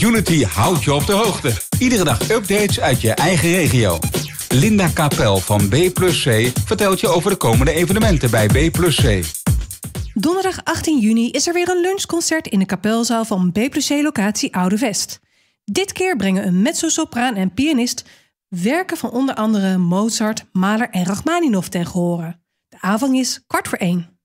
Unity houdt je op de hoogte. Iedere dag updates uit je eigen regio. Linda Kapel van B+C vertelt je over de komende evenementen bij B+C. Donderdag 18 juni is er weer een lunchconcert in de kapelzaal van B+C locatie Oude Vest. Dit keer brengen een mezzo-sopraan en pianist werken van onder andere Mozart, Mahler en Rachmaninoff ten gehore. De avond is kwart voor één.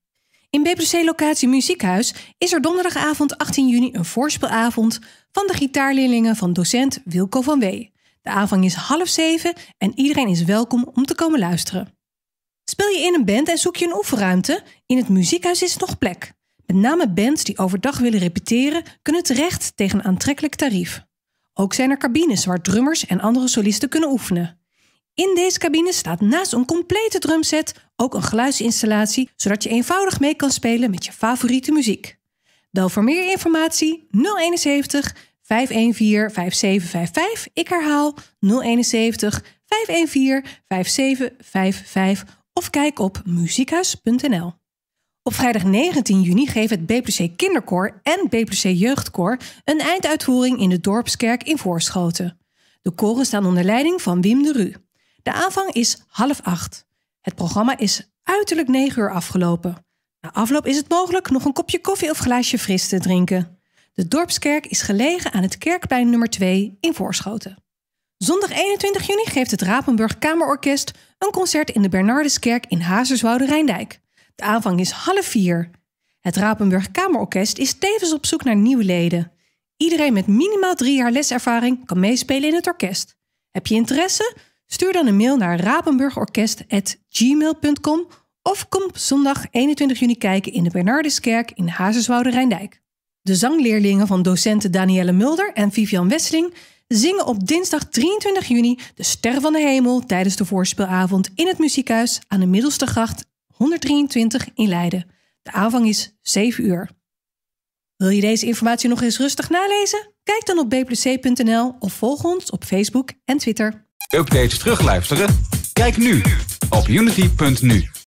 In BPC-locatie Muziekhuis is er donderdagavond 18 juni een voorspelavond van de gitaarleerlingen van docent Wilco van Wee. De aanvang is half zeven en iedereen is welkom om te komen luisteren. Speel je in een band en zoek je een oefenruimte? In het muziekhuis is nog plek. Met name bands die overdag willen repeteren kunnen terecht tegen een aantrekkelijk tarief. Ook zijn er cabines waar drummers en andere solisten kunnen oefenen. In deze cabine staat naast een complete drumset ook een geluidsinstallatie, zodat je eenvoudig mee kan spelen met je favoriete muziek. Bel voor meer informatie 071 514 5755. Ik herhaal 071 514 5755 of kijk op muziekhuis.nl. Op vrijdag 19 juni geeft het BPC Kinderkoor en BPC Jeugdkoor een einduitvoering in de Dorpskerk in Voorschoten. De koren staan onder leiding van Wim de Ru. De aanvang is half acht. Het programma is uiterlijk 9 uur afgelopen. Na afloop is het mogelijk nog een kopje koffie of glaasje fris te drinken. De dorpskerk is gelegen aan het kerkplein nummer 2 in Voorschoten. Zondag 21 juni geeft het Rapenburg Kamerorkest een concert in de Bernardeskerk in Hazerswoude-Rijndijk. De aanvang is half 4. Het Rapenburg Kamerorkest is tevens op zoek naar nieuwe leden. Iedereen met minimaal drie jaar leservaring kan meespelen in het orkest. Heb je interesse? Stuur dan een mail naar rapenburgorkest.gmail.com of kom zondag 21 juni kijken in de Bernarduskerk in hazerswoude Rijndijk. De zangleerlingen van docenten Danielle Mulder en Vivian Wesseling zingen op dinsdag 23 juni De Ster van de Hemel tijdens de voorspelavond in het Muziekhuis aan de Middelste Gracht 123 in Leiden. De aanvang is 7 uur. Wil je deze informatie nog eens rustig nalezen? Kijk dan op bplc.nl of volg ons op Facebook en Twitter. Updates terugluisteren? Kijk nu op unity.nu.